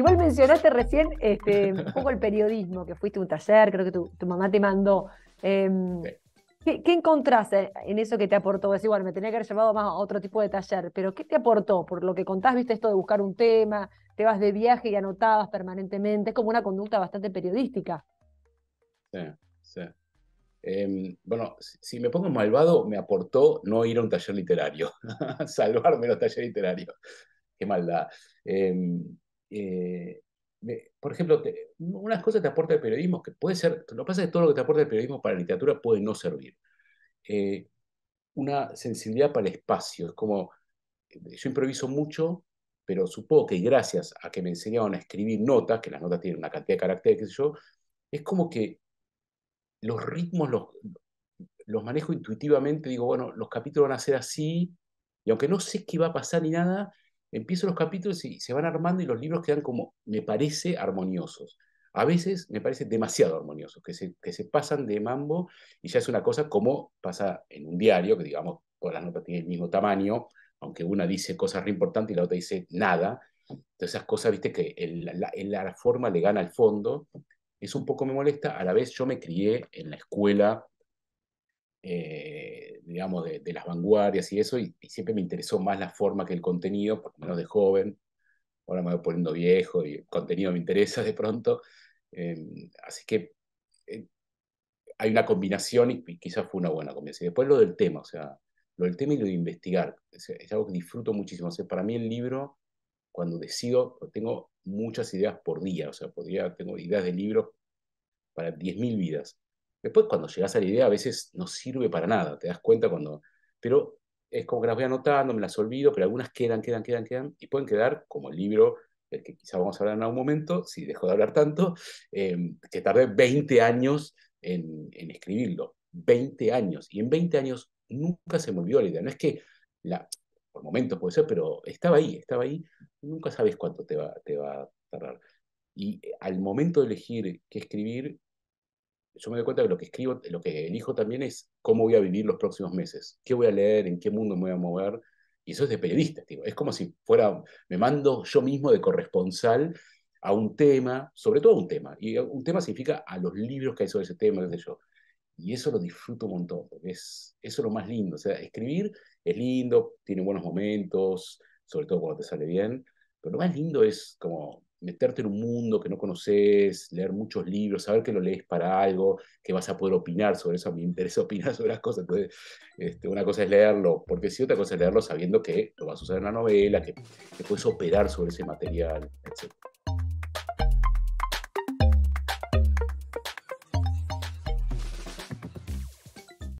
Igual mencionaste recién este, un poco el periodismo, que fuiste a un taller, creo que tu, mamá te mandó. Em, ¿qué, encontraste en eso que te aportó? Es igual, me tenía que haber llevado más a otro tipo de taller, pero ¿qué te aportó? Por lo que contás, viste esto de buscar un tema, te vas de viaje y anotabas permanentemente, es como una conducta bastante periodística. Sí, sí. Em, bueno, si me pongo malvado, me aportó no ir a un taller literario, salvarme los talleres literarios. Qué maldad. Em, eh, por ejemplo, unas cosas te aporta el periodismo, que puede ser, lo que pasa es que todo lo que te aporta el periodismo para la literatura puede no servir. Eh, una sensibilidad para el espacio, es como, eh, yo improviso mucho, pero supongo que gracias a que me enseñaron a escribir notas, que las notas tienen una cantidad de caracteres, yo, es como que los ritmos los, los manejo intuitivamente, digo, bueno, los capítulos van a ser así, y aunque no sé qué va a pasar ni nada, empiezo los capítulos y se van armando y los libros quedan como, me parece, armoniosos. A veces me parece demasiado armoniosos, que se, que se pasan de mambo y ya es una cosa como pasa en un diario, que digamos, todas las notas tienen el mismo tamaño, aunque una dice cosas re importantes y la otra dice nada. Entonces esas cosas, viste, que la, forma le gana al fondo, es un poco me molesta. A la vez yo me crié en la escuela eh, digamos, de, las vanguardias y eso, y, siempre me interesó más la forma que el contenido, por lo menos de joven, ahora me voy poniendo viejo y el contenido me interesa de pronto, em, así que eh, hay una combinación y, quizás fue una buena combinación. Después lo del tema, o sea, lo del tema y lo de investigar, es, algo que disfruto muchísimo, o sea, para mí el libro cuando decido, pues tengo muchas ideas por día, o sea, podría tengo ideas de libros para 10.000 vidas. Después, cuando llegas a la idea, a veces no sirve para nada, te das cuenta cuando... Pero es como que las voy anotando, me las olvido, pero algunas quedan, quedan, quedan, quedan, y pueden quedar como el libro del que quizá vamos a hablar en algún momento, si dejo de hablar tanto, em, que tardé 20 años en, escribirlo. 20 años. Y en 20 años nunca se me olvidó la idea. No es que, por momentos puede ser, pero estaba ahí, estaba ahí. Nunca sabes cuánto te va, te va a tardar. Y eh, al momento de elegir qué escribir, yo me doy cuenta que lo que escribo, lo que elijo también es cómo voy a vivir los próximos meses, qué voy a leer, en qué mundo me voy a mover. Y eso es de periodista, tío. es como si fuera, me mando yo mismo de corresponsal a un tema, sobre todo a un tema. Y un tema significa a los libros que hay sobre ese tema, qué sé yo. Y eso lo disfruto un montón, es, eso es lo más lindo. O sea, escribir es lindo, tiene buenos momentos, sobre todo cuando te sale bien, pero lo más lindo es como meterte en un mundo que no conoces, leer muchos libros, saber que lo lees para algo, que vas a poder opinar sobre eso. A mí me interesa opinar sobre las cosas. Este, una cosa es leerlo, porque sí, otra cosa es leerlo sabiendo que lo vas a usar en la novela, que, que puedes operar sobre ese material, etc.